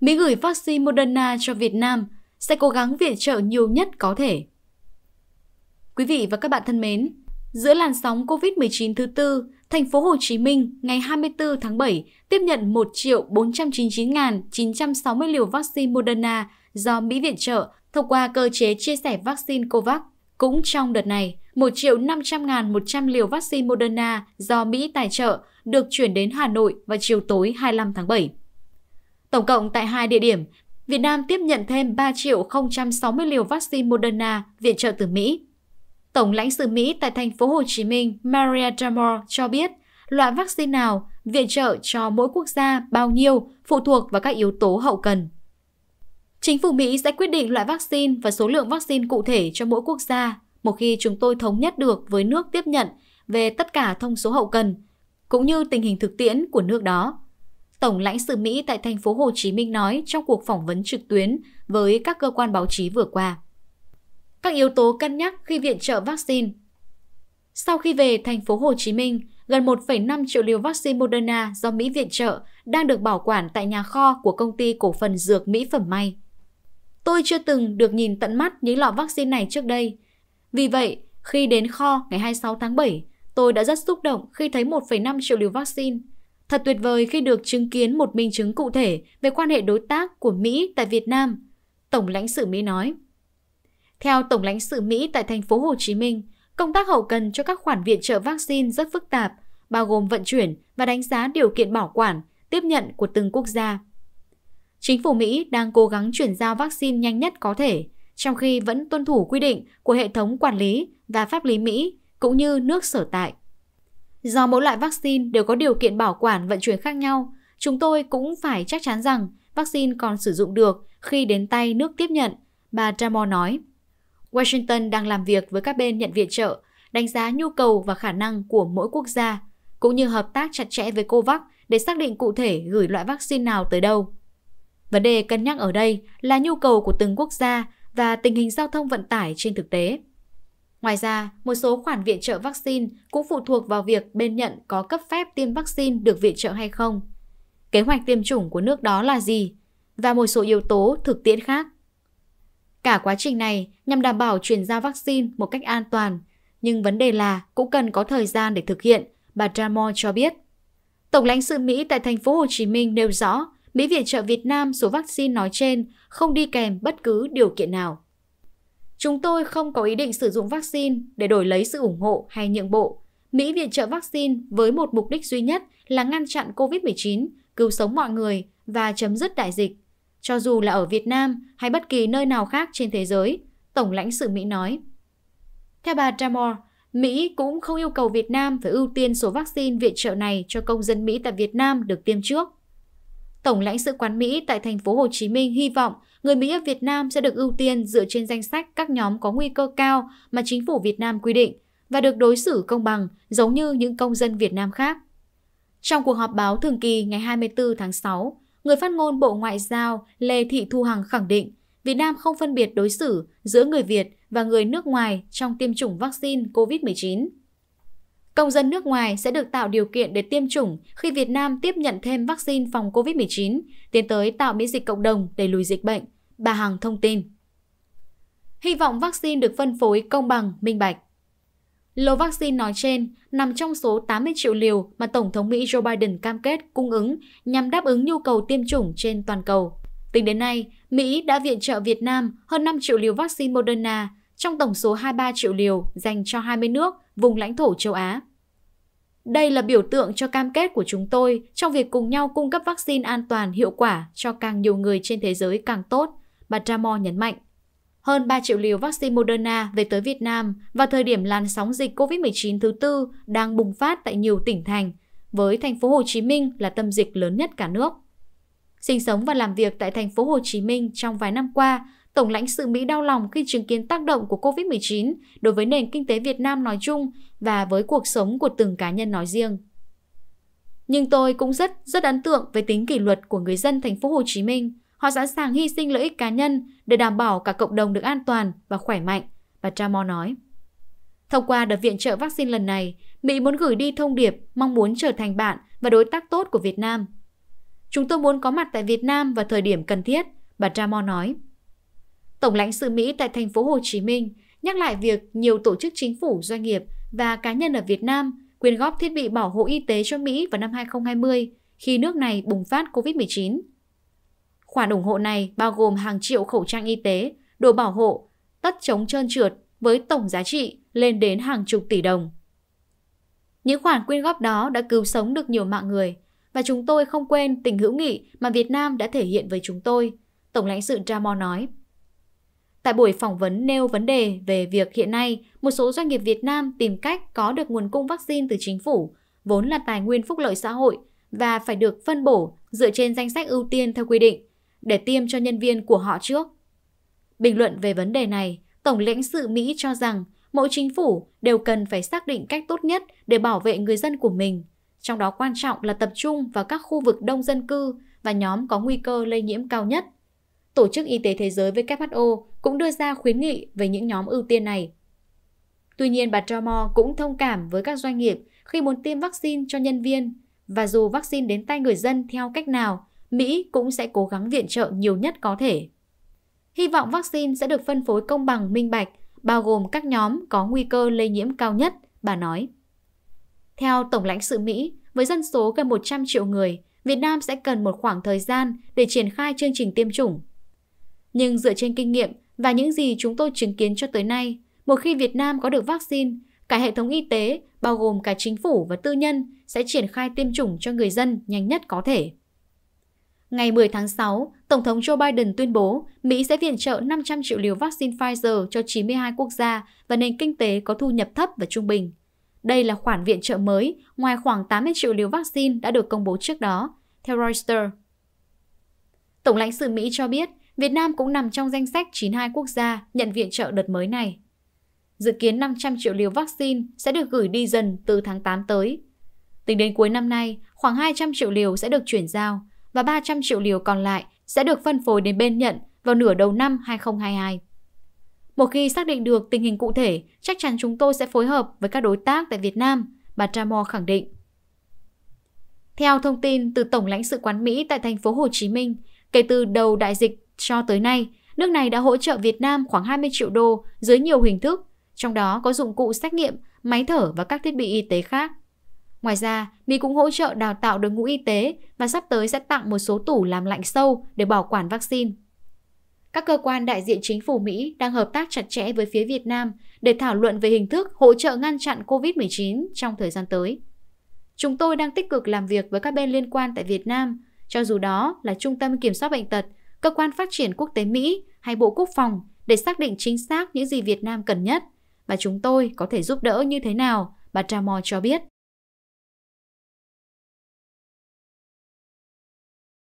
Mỹ gửi vaccine Moderna cho Việt Nam sẽ cố gắng viện trợ nhiều nhất có thể. Quý vị và các bạn thân mến, giữa làn sóng COVID-19 thứ tư, thành phố Hồ Chí Minh ngày 24 tháng 7 tiếp nhận 1 499.960 liều vaccine Moderna do Mỹ viện trợ thông qua cơ chế chia sẻ vaccine COVAX. Cũng trong đợt này, 1 500.100 liều vaccine Moderna do Mỹ tài trợ được chuyển đến Hà Nội vào chiều tối 25 tháng 7. Tổng cộng tại hai địa điểm, Việt Nam tiếp nhận thêm 3 060 liều vaccine Moderna viện trợ từ Mỹ. Tổng lãnh sự Mỹ tại thành phố Hồ Chí Minh Maria Damore cho biết loại vaccine nào viện trợ cho mỗi quốc gia bao nhiêu phụ thuộc vào các yếu tố hậu cần. Chính phủ Mỹ sẽ quyết định loại vaccine và số lượng vaccine cụ thể cho mỗi quốc gia một khi chúng tôi thống nhất được với nước tiếp nhận về tất cả thông số hậu cần, cũng như tình hình thực tiễn của nước đó. Tổng lãnh sự Mỹ tại thành phố Hồ Chí Minh nói trong cuộc phỏng vấn trực tuyến với các cơ quan báo chí vừa qua. Các yếu tố cân nhắc khi viện trợ vaccine Sau khi về thành phố Hồ Chí Minh, gần 1,5 triệu liều vaccine Moderna do Mỹ viện trợ đang được bảo quản tại nhà kho của công ty cổ phần dược mỹ phẩm may. Tôi chưa từng được nhìn tận mắt những lọ vaccine này trước đây. Vì vậy, khi đến kho ngày 26 tháng 7, tôi đã rất xúc động khi thấy 1,5 triệu liều vaccine – Thật tuyệt vời khi được chứng kiến một minh chứng cụ thể về quan hệ đối tác của Mỹ tại Việt Nam, Tổng lãnh sự Mỹ nói. Theo Tổng lãnh sự Mỹ tại thành phố Hồ Chí Minh, công tác hậu cần cho các khoản viện trợ vaccine rất phức tạp, bao gồm vận chuyển và đánh giá điều kiện bảo quản, tiếp nhận của từng quốc gia. Chính phủ Mỹ đang cố gắng chuyển giao vaccine nhanh nhất có thể, trong khi vẫn tuân thủ quy định của hệ thống quản lý và pháp lý Mỹ cũng như nước sở tại. Do mỗi loại vaccine đều có điều kiện bảo quản vận chuyển khác nhau, chúng tôi cũng phải chắc chắn rằng vaccine còn sử dụng được khi đến tay nước tiếp nhận, bà Tramor nói. Washington đang làm việc với các bên nhận viện trợ, đánh giá nhu cầu và khả năng của mỗi quốc gia, cũng như hợp tác chặt chẽ với COVAX để xác định cụ thể gửi loại vaccine nào tới đâu. Vấn đề cân nhắc ở đây là nhu cầu của từng quốc gia và tình hình giao thông vận tải trên thực tế. Ngoài ra, một số khoản viện trợ vaccine cũng phụ thuộc vào việc bên nhận có cấp phép tiêm vaccine được viện trợ hay không, kế hoạch tiêm chủng của nước đó là gì, và một số yếu tố thực tiễn khác. Cả quá trình này nhằm đảm bảo chuyển giao vaccine một cách an toàn, nhưng vấn đề là cũng cần có thời gian để thực hiện, bà Dramore cho biết. Tổng lãnh sự Mỹ tại thành phố Hồ Chí Minh nêu rõ, Mỹ viện trợ Việt Nam số vaccine nói trên không đi kèm bất cứ điều kiện nào. Chúng tôi không có ý định sử dụng vaccine để đổi lấy sự ủng hộ hay nhượng bộ. Mỹ viện trợ vaccine với một mục đích duy nhất là ngăn chặn COVID-19, cứu sống mọi người và chấm dứt đại dịch. Cho dù là ở Việt Nam hay bất kỳ nơi nào khác trên thế giới, Tổng lãnh sự Mỹ nói. Theo bà Damore, Mỹ cũng không yêu cầu Việt Nam phải ưu tiên số vaccine viện trợ này cho công dân Mỹ tại Việt Nam được tiêm trước. Tổng lãnh sự quán Mỹ tại thành phố Hồ Chí Minh hy vọng người Mỹ ở Việt Nam sẽ được ưu tiên dựa trên danh sách các nhóm có nguy cơ cao mà chính phủ Việt Nam quy định và được đối xử công bằng giống như những công dân Việt Nam khác. Trong cuộc họp báo thường kỳ ngày 24 tháng 6, người phát ngôn Bộ Ngoại giao Lê Thị Thu Hằng khẳng định Việt Nam không phân biệt đối xử giữa người Việt và người nước ngoài trong tiêm chủng vaccine COVID-19. Công dân nước ngoài sẽ được tạo điều kiện để tiêm chủng khi Việt Nam tiếp nhận thêm vaccine phòng COVID-19, tiến tới tạo miễn dịch cộng đồng để lùi dịch bệnh, bà Hằng thông tin. Hy vọng vaccine được phân phối công bằng, minh bạch. Lô vaccine nói trên nằm trong số 80 triệu liều mà Tổng thống Mỹ Joe Biden cam kết cung ứng nhằm đáp ứng nhu cầu tiêm chủng trên toàn cầu. Tính đến nay, Mỹ đã viện trợ Việt Nam hơn 5 triệu liều vaccine Moderna trong tổng số 23 triệu liều dành cho 20 nước, vùng lãnh thổ châu Á. Đây là biểu tượng cho cam kết của chúng tôi trong việc cùng nhau cung cấp vaccine an toàn, hiệu quả cho càng nhiều người trên thế giới càng tốt, bà Ramon nhấn mạnh. Hơn 3 triệu liều vaccine Moderna về tới Việt Nam vào thời điểm làn sóng dịch COVID-19 thứ tư đang bùng phát tại nhiều tỉnh thành, với thành phố Hồ Chí Minh là tâm dịch lớn nhất cả nước. Sinh sống và làm việc tại thành phố Hồ Chí Minh trong vài năm qua, Tổng lãnh sự Mỹ đau lòng khi chứng kiến tác động của COVID-19 đối với nền kinh tế Việt Nam nói chung và với cuộc sống của từng cá nhân nói riêng. Nhưng tôi cũng rất rất ấn tượng với tính kỷ luật của người dân thành phố Hồ Chí Minh. Họ sẵn sàng hy sinh lợi ích cá nhân để đảm bảo cả cộng đồng được an toàn và khỏe mạnh, bà Tramo nói. Thông qua đợt viện trợ vaccine lần này, Mỹ muốn gửi đi thông điệp mong muốn trở thành bạn và đối tác tốt của Việt Nam. Chúng tôi muốn có mặt tại Việt Nam vào thời điểm cần thiết, bà Tramo nói. Tổng lãnh sự Mỹ tại thành phố Hồ Chí Minh nhắc lại việc nhiều tổ chức chính phủ, doanh nghiệp và cá nhân ở Việt Nam quyên góp thiết bị bảo hộ y tế cho Mỹ vào năm 2020 khi nước này bùng phát COVID-19. Khoản ủng hộ này bao gồm hàng triệu khẩu trang y tế, đồ bảo hộ, tất chống trơn trượt với tổng giá trị lên đến hàng chục tỷ đồng. Những khoản quyên góp đó đã cứu sống được nhiều mạng người và chúng tôi không quên tình hữu nghị mà Việt Nam đã thể hiện với chúng tôi, Tổng lãnh sự Ramon nói. Tại buổi phỏng vấn nêu vấn đề về việc hiện nay một số doanh nghiệp Việt Nam tìm cách có được nguồn cung vaccine từ chính phủ, vốn là tài nguyên phúc lợi xã hội và phải được phân bổ dựa trên danh sách ưu tiên theo quy định để tiêm cho nhân viên của họ trước. Bình luận về vấn đề này, Tổng lãnh sự Mỹ cho rằng mỗi chính phủ đều cần phải xác định cách tốt nhất để bảo vệ người dân của mình, trong đó quan trọng là tập trung vào các khu vực đông dân cư và nhóm có nguy cơ lây nhiễm cao nhất. Tổ chức Y tế Thế giới WHO cũng đưa ra khuyến nghị về những nhóm ưu tiên này. Tuy nhiên, bà Tromo cũng thông cảm với các doanh nghiệp khi muốn tiêm vaccine cho nhân viên và dù vaccine đến tay người dân theo cách nào, Mỹ cũng sẽ cố gắng viện trợ nhiều nhất có thể. Hy vọng vaccine sẽ được phân phối công bằng minh bạch, bao gồm các nhóm có nguy cơ lây nhiễm cao nhất, bà nói. Theo Tổng lãnh sự Mỹ, với dân số gần 100 triệu người, Việt Nam sẽ cần một khoảng thời gian để triển khai chương trình tiêm chủng. Nhưng dựa trên kinh nghiệm, và những gì chúng tôi chứng kiến cho tới nay, một khi Việt Nam có được vaccine, cả hệ thống y tế, bao gồm cả chính phủ và tư nhân, sẽ triển khai tiêm chủng cho người dân nhanh nhất có thể. Ngày 10 tháng 6, Tổng thống Joe Biden tuyên bố Mỹ sẽ viện trợ 500 triệu liều vaccine Pfizer cho 92 quốc gia và nền kinh tế có thu nhập thấp và trung bình. Đây là khoản viện trợ mới, ngoài khoảng 80 triệu liều vaccine đã được công bố trước đó, theo Reuters. Tổng lãnh sự Mỹ cho biết Việt Nam cũng nằm trong danh sách 92 quốc gia nhận viện trợ đợt mới này. Dự kiến 500 triệu liều vaccine sẽ được gửi đi dần từ tháng 8 tới. Tính đến cuối năm nay, khoảng 200 triệu liều sẽ được chuyển giao và 300 triệu liều còn lại sẽ được phân phối đến bên nhận vào nửa đầu năm 2022. Một khi xác định được tình hình cụ thể, chắc chắn chúng tôi sẽ phối hợp với các đối tác tại Việt Nam, bà Tramore khẳng định. Theo thông tin từ Tổng lãnh sự quán Mỹ tại thành phố Hồ Chí Minh, kể từ đầu đại dịch cho tới nay, nước này đã hỗ trợ Việt Nam khoảng 20 triệu đô dưới nhiều hình thức, trong đó có dụng cụ xét nghiệm, máy thở và các thiết bị y tế khác. Ngoài ra, Mỹ cũng hỗ trợ đào tạo đội ngũ y tế và sắp tới sẽ tặng một số tủ làm lạnh sâu để bảo quản vaccine. Các cơ quan đại diện chính phủ Mỹ đang hợp tác chặt chẽ với phía Việt Nam để thảo luận về hình thức hỗ trợ ngăn chặn COVID-19 trong thời gian tới. Chúng tôi đang tích cực làm việc với các bên liên quan tại Việt Nam, cho dù đó là Trung tâm Kiểm soát Bệnh tật cơ quan phát triển quốc tế Mỹ hay Bộ Quốc phòng để xác định chính xác những gì Việt Nam cần nhất và chúng tôi có thể giúp đỡ như thế nào, bà Tramore cho biết.